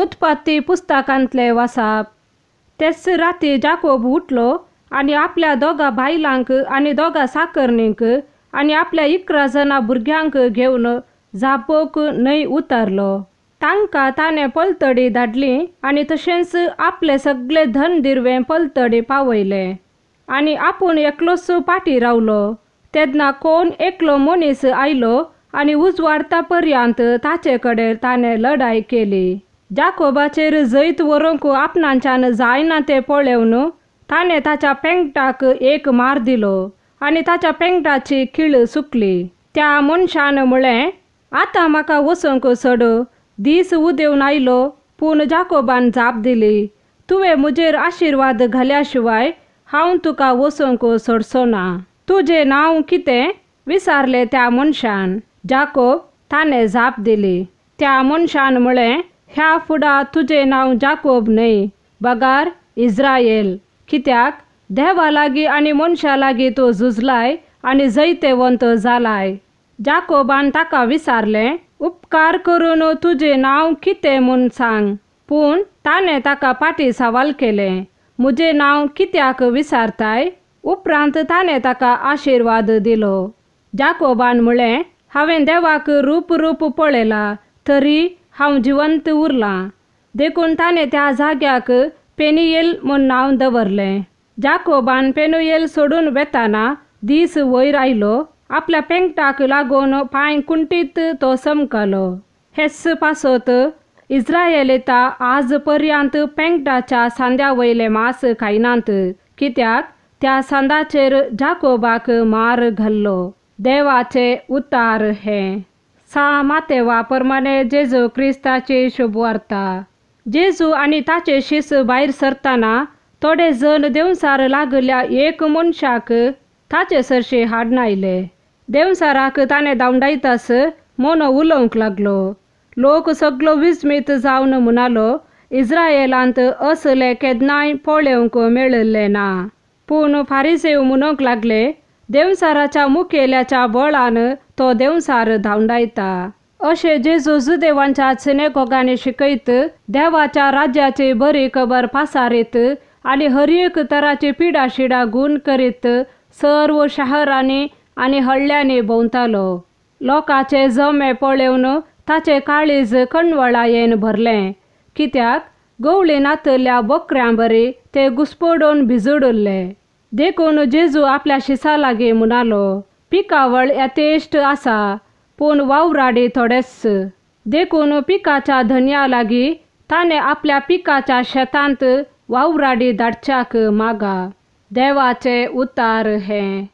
उत्पत्ती पुस्तकांतले वसाप तेच राती जाकोब उठलो आणि आपल्या दोगा बायलांक आणि दोगा साकरणींक आणि आपल्या इकरा जना भुरग्यांक घेऊन झापोक न्हंय उतारलो तांकां ताणें पलतडी धाडली आनी तशेंच आपलें सगळें धन दिर्वें पलतडी पावयलें आनी आपूण एकलोच पाटी रावलो तेदना कोण एकलो मनीस आयलो आनी उजवाडता पर्यंत ताचे कडेन ताणें लढाई केली जाकोबाचेर जैत वरोंक आपणांच्यान जायना पळेवन ताणें ताच्या पेंगटाक एक मार दिलो आनी ताच्या पेंगटाची खीळ सुकली त्या मनशान म्हळें आतां म्हाका वसोंक सोड दीस उदेवन आयलो पूण जाकोबान जाप दिली तुवें म्हजेर आशिर्वाद घाल्या शिवाय हांव तुका वसोंक सोडचो ना तुजें नांव कितें विसारलें त्या मनशान जाकोब ताणें जाप दिली त्या मनशान म्हळें ह्या फुडा तुझे नाव जाकोब न्हय बगार इज्रायेल कित्याक देवा आणि आनी मनशा लागीं तो झुजलाय आणि जैतेवंत झालाय जाकोबान ताका विचारले उपकार करून तुझे नाव कितें म्हूण सांग पूण ताणें ताका पाटी सवाल केले म्हजें नाव कित्याक विचारताय उपरांत ताणें ताका आशिर्वाद दिलो जाकोबान म्हळें हांवें देवाक रूप रूप पळयलां तरी हांव जिवंत उरलां देखून ताणें त्या जाग्याक पेनियेल म्हूण नांव दवरलें जाकोबान पेनुयेल सोडून वेताना दीस वयर आयलो आपल्या पेंगटाक लागून पांय कुंटीत तो समकलो हेस पासत इस्रायेलेता आज पर्यंत पेंगटाच्या सांद्या वयले मास खायनात कित्याक त्या सांदाचेर जाकोबाक मार घाल्लो देवाचे उतार हें सा मातेवा ಪ್ರಮಾಣೆ जेजू क्रिस्ताचे वार्ता जेजू आणि ताचे शिस बाहेर सरताना थोडे जण देंवसार लागल्या एक मनशाक ताचे सरशे हाडन आयले देंवसाराक ताणें दावंडायतास मन उलोवंक लागलो लोक सगळो विस्मित जाऊन म्हणालो इस्रायलांत असले केदनाय पळेवंक मेळले ना पूण फारिसेव म्हणूंक लागले मुख मुखेल्याच्या बळान तो देवसार धांवडायता जे जेजू देवांच्या सिनेकोगाने शिकयत देवाच्या राज्याची बरी कबर पासारीत आणि हरएक तराची शिडा गुण करीत सर्व शहरांनी आणि हल्ल्याने बोंतालो लोकाचे जमे पळेवन ताचे काळीज कणवळायेन भरले कित्याक गवळी नातल्या बकऱ्यां बरे ते घुसपडून भिजडुल्ले देखून जेजू आपल्या शिसा लागे म्हणालो पिकावळ येतेश्ट आसा पूण वावराडे थोडेस। देखून पिकाच्या धन्या लागी ताने आपल्या पिकाच्या शेतांत वावराडी धाडच्याक मागा देवाचे उतार हें